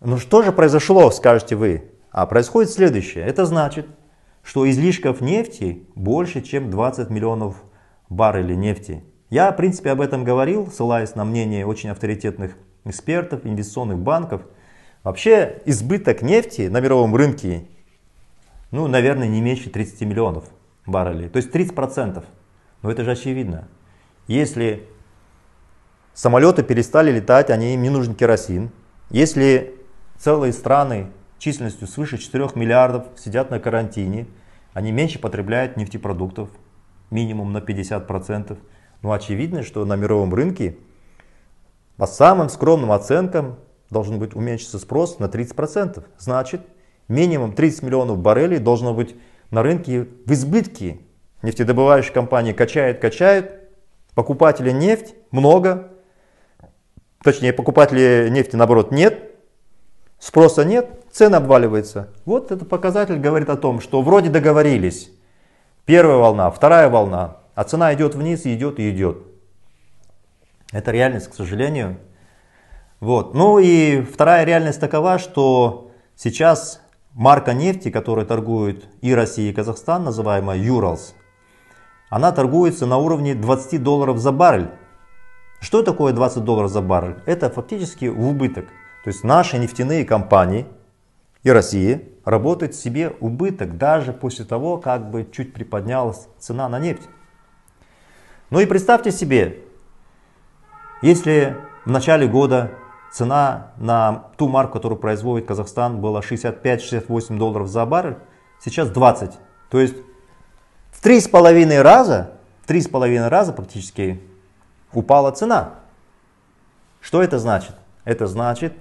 Но «Ну что же произошло, скажете вы? А происходит следующее. Это значит, что излишков нефти больше, чем 20 миллионов баррелей нефти. Я, в принципе, об этом говорил, ссылаясь на мнение очень авторитетных экспертов, инвестиционных банков. Вообще, избыток нефти на мировом рынке, ну, наверное, не меньше 30 миллионов баррелей. То есть 30%. процентов. Но это же очевидно. Если самолеты перестали летать, они им не нужен керосин. Если Целые страны численностью свыше 4 миллиардов сидят на карантине, они меньше потребляют нефтепродуктов, минимум на 50%. Но очевидно, что на мировом рынке по самым скромным оценкам должен быть уменьшится спрос на 30%. Значит, минимум 30 миллионов баррелей должно быть на рынке в избытке. Нефтедобывающие компании качают, качают, покупателей нефть много, точнее покупателей нефти наоборот нет, спроса нет, цена обваливается. Вот этот показатель говорит о том, что вроде договорились. Первая волна, вторая волна, а цена идет вниз, идет и идет. Это реальность, к сожалению. Вот. Ну и вторая реальность такова, что сейчас марка нефти, которая торгует и Россия, и Казахстан, называемая Юралс, она торгуется на уровне 20 долларов за баррель. Что такое 20 долларов за баррель? Это фактически в убыток. То есть наши нефтяные компании и Россия работают себе убыток даже после того, как бы чуть приподнялась цена на нефть. Ну и представьте себе, если в начале года цена на ту марку, которую производит Казахстан, была 65-68 долларов за баррель, сейчас 20. То есть в три с половиной раза, в половиной раза практически упала цена. Что это значит? Это значит,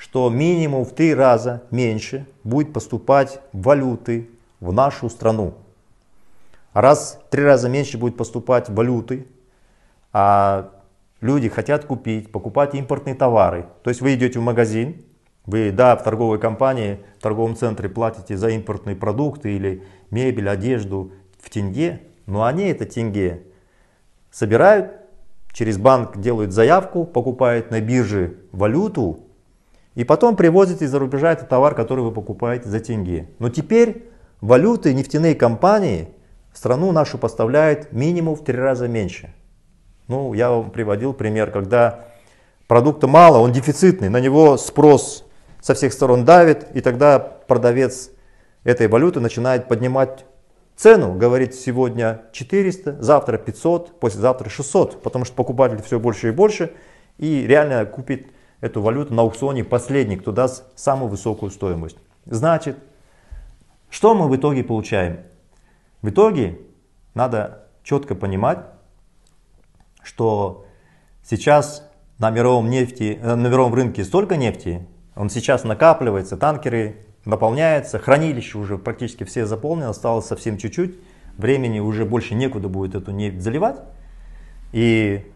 что минимум в три раза меньше будет поступать валюты в нашу страну. Раз в три раза меньше будет поступать валюты, а люди хотят купить, покупать импортные товары. То есть вы идете в магазин, вы, да, в торговой компании, в торговом центре платите за импортные продукты или мебель, одежду в тенге, но они это тенге собирают, через банк делают заявку, покупают на бирже валюту, и потом привозите из-за рубежа этот товар, который вы покупаете за тенге. Но теперь валюты нефтяные компании в страну нашу поставляют минимум в три раза меньше. Ну, я вам приводил пример, когда продукта мало, он дефицитный, на него спрос со всех сторон давит, и тогда продавец этой валюты начинает поднимать цену, говорит сегодня 400, завтра 500, послезавтра 600, потому что покупатель все больше и больше, и реально купит эту валюту на аукционе последний, кто даст самую высокую стоимость. Значит, что мы в итоге получаем? В итоге надо четко понимать, что сейчас на мировом, нефти, э, на мировом рынке столько нефти, он сейчас накапливается, танкеры наполняются, хранилище уже практически все заполнено, осталось совсем чуть-чуть, времени уже больше некуда будет эту нефть заливать. И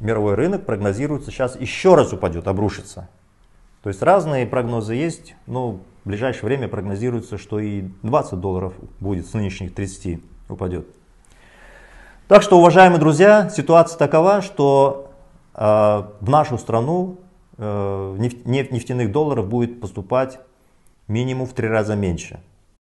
мировой рынок прогнозируется сейчас еще раз упадет, обрушится. То есть разные прогнозы есть, но в ближайшее время прогнозируется, что и 20 долларов будет с нынешних 30 упадет. Так что, уважаемые друзья, ситуация такова, что э, в нашу страну э, нефтяных долларов будет поступать минимум в три раза меньше.